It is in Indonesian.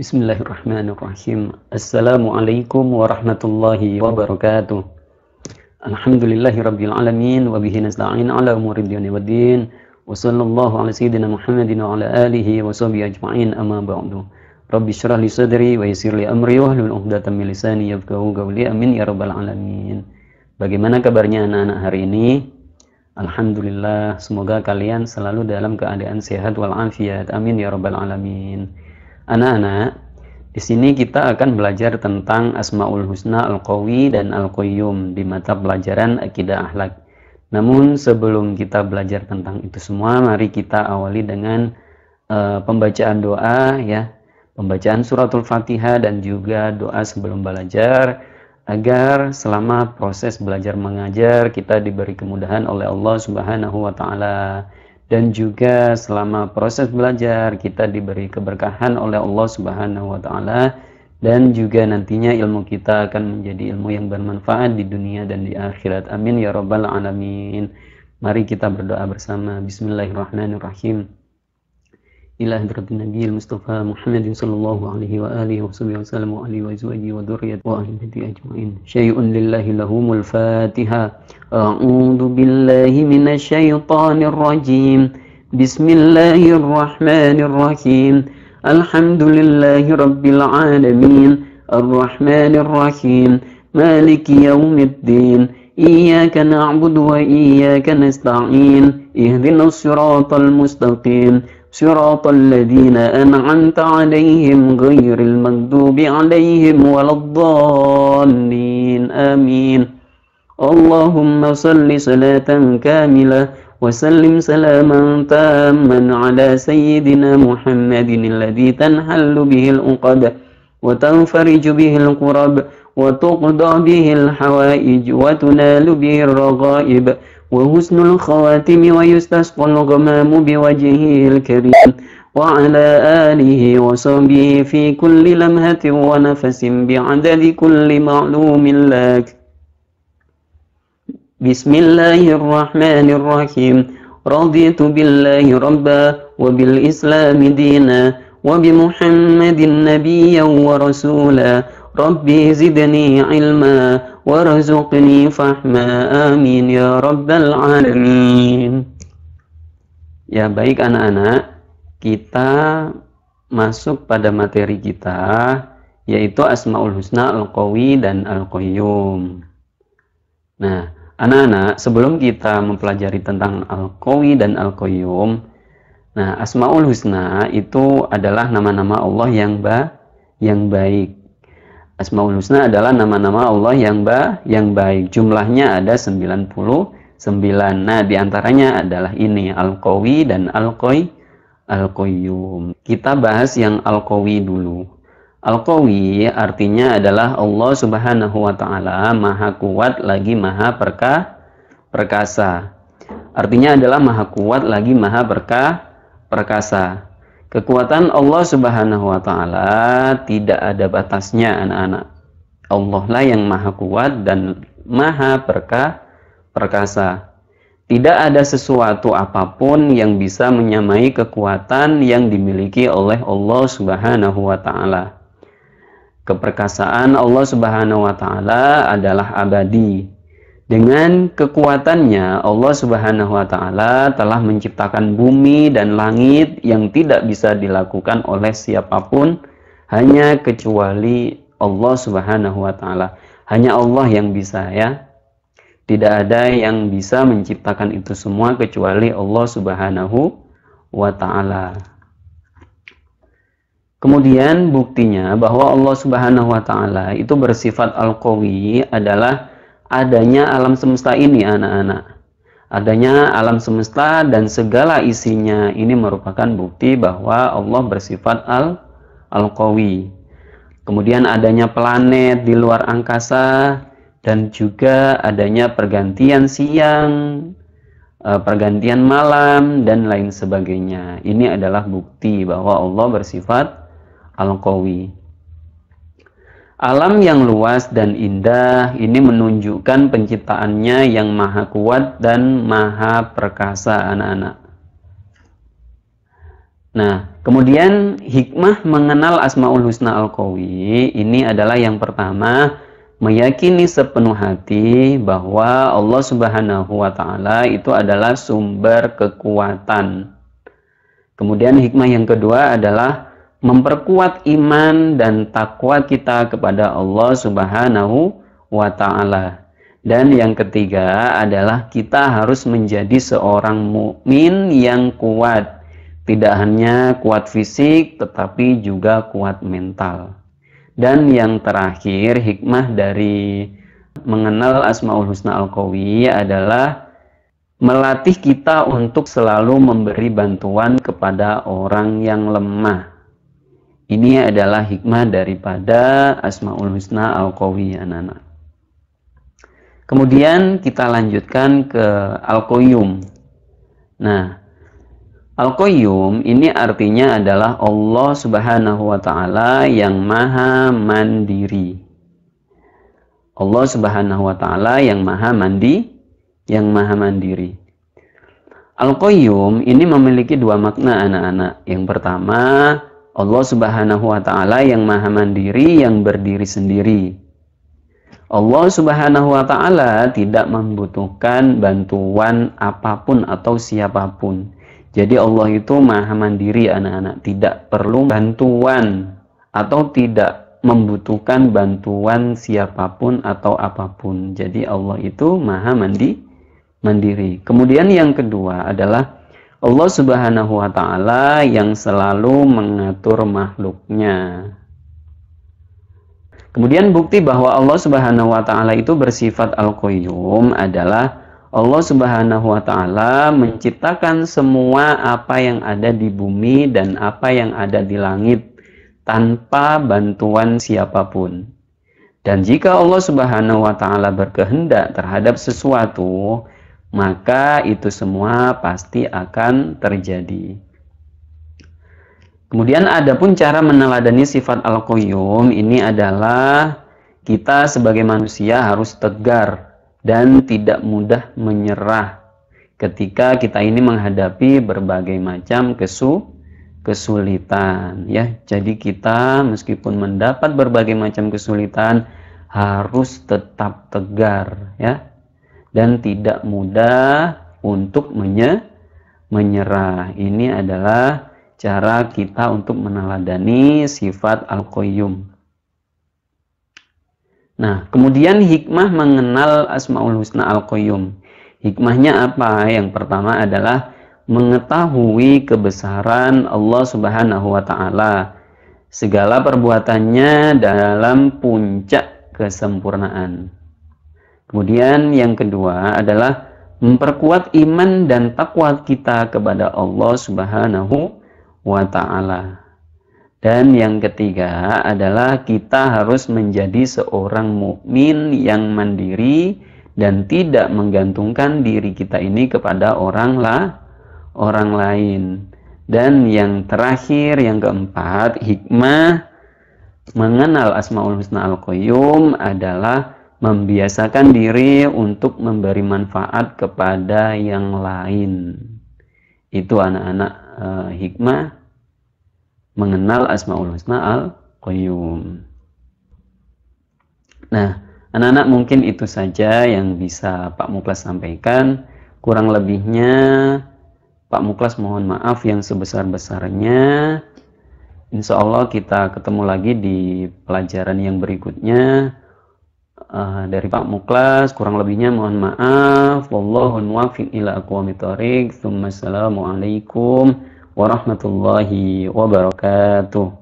Bismillahirrahmanirrahim. Assalamualaikum warahmatullahi wabarakatuh. Alhamdulillahirabbil alamin wa bihi nasta'in 'ala umuri dunya waddin. Wa sallallahu ala sayyidina Muhammadin wa ala alihi wa sahbihi ajma'in amma ba'du. Rabbi syrah li sadri wa yassir li amri wa hlul 'uqdatam min lisani yafqahu qawli. Amin ya rabbal alamin. Bagaimana kabarnya anak-anak hari ini? Alhamdulillah, semoga kalian selalu dalam keadaan sehat walafiat. Amin ya rabbal alamin. Anak-anak, di sini kita akan belajar tentang Asmaul Husna Al-Qawi dan Al-Qayyum di mata pelajaran Akidah Ahlak. Namun sebelum kita belajar tentang itu semua, mari kita awali dengan uh, pembacaan doa ya, pembacaan suratul Fatihah dan juga doa sebelum belajar agar selama proses belajar mengajar kita diberi kemudahan oleh Allah Subhanahu wa taala dan juga selama proses belajar kita diberi keberkahan oleh Allah Subhanahu wa taala dan juga nantinya ilmu kita akan menjadi ilmu yang bermanfaat di dunia dan di akhirat. Amin ya rabbal alamin. Mari kita berdoa bersama. Bismillahirrahmanirrahim. إله برب النبي المصطفى محمد صلى الله عليه وآله وصحبه وسلم وآله وأزواجه وذريته وأهل بيته أجمعين شيء لله لهم الفاتحة أعوذ بالله من الشيطان الرجيم بسم الله الرحمن الرحيم الحمد لله رب العالمين الرحمن الرحيم مالك يوم الدين إياك نعبد وإياك نستعين اهدنا الصراط المستقيم صراط الذين أنعمت عليهم غير المغضوب عليهم ولا الضالين آمين اللهم صل صلاة كاملة وسلم سلاما تاما على سيدنا محمد الذي تنحل به الأقدام وتنفرج به القرب وتقضى به الحوائج وتنال به الرغائب وحسن الخواتم ويستسقى الغمام بوجهه الكريم وعلى آله وصحبه في كل لمهة ونفس بعدد كل معلوم لك بسم الله الرحمن الرحيم رضيت بالله ربا وبالإسلام دينا وبمحمد نبيا ورسولا ربي زدني علما وارزقني فحما آمين يا رب العالمين Ya baik anak-anak, kita masuk pada materi kita yaitu Asmaul Husna Al-Qawi dan Al-Qayyum. Nah, anak-anak, sebelum kita mempelajari tentang Al-Qawi dan Al-Qayyum, Nah, Asmaul Husna itu adalah nama-nama Allah yang ba yang baik. Asmaul Husna adalah nama-nama Allah yang ba yang baik. Jumlahnya ada 99. Nah, diantaranya adalah ini Al-Qawi dan Al-Qoy Al-Qayyum. Kita bahas yang Al-Qawi dulu. Al-Qawi artinya adalah Allah Subhanahu wa taala Maha Kuat lagi Maha Perka Perkasa. Artinya adalah Maha Kuat lagi Maha perkah perkasa. Kekuatan Allah Subhanahu wa taala tidak ada batasnya anak-anak. Allah lah yang maha kuat dan maha perka perkasa. Tidak ada sesuatu apapun yang bisa menyamai kekuatan yang dimiliki oleh Allah Subhanahu wa taala. Keperkasaan Allah Subhanahu wa taala adalah abadi, dengan kekuatannya, Allah Subhanahu wa Ta'ala telah menciptakan bumi dan langit yang tidak bisa dilakukan oleh siapapun, hanya kecuali Allah Subhanahu wa Ta'ala. Hanya Allah yang bisa, ya. Tidak ada yang bisa menciptakan itu semua kecuali Allah Subhanahu wa Ta'ala. Kemudian buktinya bahwa Allah Subhanahu wa Ta'ala itu bersifat Al-Qawi adalah adanya alam semesta ini anak-anak. Adanya alam semesta dan segala isinya ini merupakan bukti bahwa Allah bersifat al al-qawi. Kemudian adanya planet di luar angkasa dan juga adanya pergantian siang, eh, pergantian malam dan lain sebagainya. Ini adalah bukti bahwa Allah bersifat al-qawi. Alam yang luas dan indah ini menunjukkan penciptaannya yang maha kuat dan maha perkasa anak-anak. Nah, kemudian hikmah mengenal Asmaul Husna Al-Qawi ini adalah yang pertama meyakini sepenuh hati bahwa Allah Subhanahu wa taala itu adalah sumber kekuatan. Kemudian hikmah yang kedua adalah memperkuat iman dan takwa kita kepada Allah Subhanahu wa taala. Dan yang ketiga adalah kita harus menjadi seorang mukmin yang kuat. Tidak hanya kuat fisik tetapi juga kuat mental. Dan yang terakhir hikmah dari mengenal Asmaul Husna Al-Qawi adalah melatih kita untuk selalu memberi bantuan kepada orang yang lemah ini adalah hikmah daripada Asmaul Husna Al-Qawi anak Kemudian kita lanjutkan ke Al-Qayyum. Nah, Al-Qayyum ini artinya adalah Allah Subhanahu wa taala yang maha mandiri. Allah Subhanahu wa taala yang maha mandi, yang maha mandiri. Al-Qayyum ini memiliki dua makna anak-anak. Yang pertama, Allah Subhanahu wa taala yang maha mandiri yang berdiri sendiri. Allah Subhanahu wa taala tidak membutuhkan bantuan apapun atau siapapun. Jadi Allah itu maha mandiri anak-anak, tidak perlu bantuan atau tidak membutuhkan bantuan siapapun atau apapun. Jadi Allah itu maha mandi mandiri. Kemudian yang kedua adalah Allah Subhanahu wa taala yang selalu mengatur makhluknya. Kemudian bukti bahwa Allah Subhanahu wa taala itu bersifat Al-Qayyum adalah Allah Subhanahu wa taala menciptakan semua apa yang ada di bumi dan apa yang ada di langit tanpa bantuan siapapun. Dan jika Allah Subhanahu wa taala berkehendak terhadap sesuatu, maka itu semua pasti akan terjadi. Kemudian adapun cara meneladani sifat Al-Qayyum ini adalah kita sebagai manusia harus tegar dan tidak mudah menyerah ketika kita ini menghadapi berbagai macam kesu kesulitan ya. Jadi kita meskipun mendapat berbagai macam kesulitan harus tetap tegar ya dan tidak mudah untuk menye menyerah. Ini adalah cara kita untuk meneladani sifat Al-Qayyum. Nah, kemudian hikmah mengenal Asmaul Husna Al-Qayyum. Hikmahnya apa? Yang pertama adalah mengetahui kebesaran Allah Subhanahu wa taala. Segala perbuatannya dalam puncak kesempurnaan. Kemudian yang kedua adalah memperkuat iman dan takwa kita kepada Allah Subhanahu wa taala. Dan yang ketiga adalah kita harus menjadi seorang mukmin yang mandiri dan tidak menggantungkan diri kita ini kepada orang lah orang lain. Dan yang terakhir yang keempat, hikmah mengenal Asmaul Husna Al-Qayyum adalah membiasakan diri untuk memberi manfaat kepada yang lain. Itu anak-anak uh, hikmah mengenal Asmaul Husna Al-Qayyum. Nah, anak-anak mungkin itu saja yang bisa Pak Muklas sampaikan. Kurang lebihnya Pak Muklas mohon maaf yang sebesar-besarnya. Insya Allah kita ketemu lagi di pelajaran yang berikutnya. Uh, dari Pak Muklas, kurang lebihnya mohon maaf. Wallahu muwaffiq ila aqwamit thariq. Assalamualaikum warahmatullahi wabarakatuh.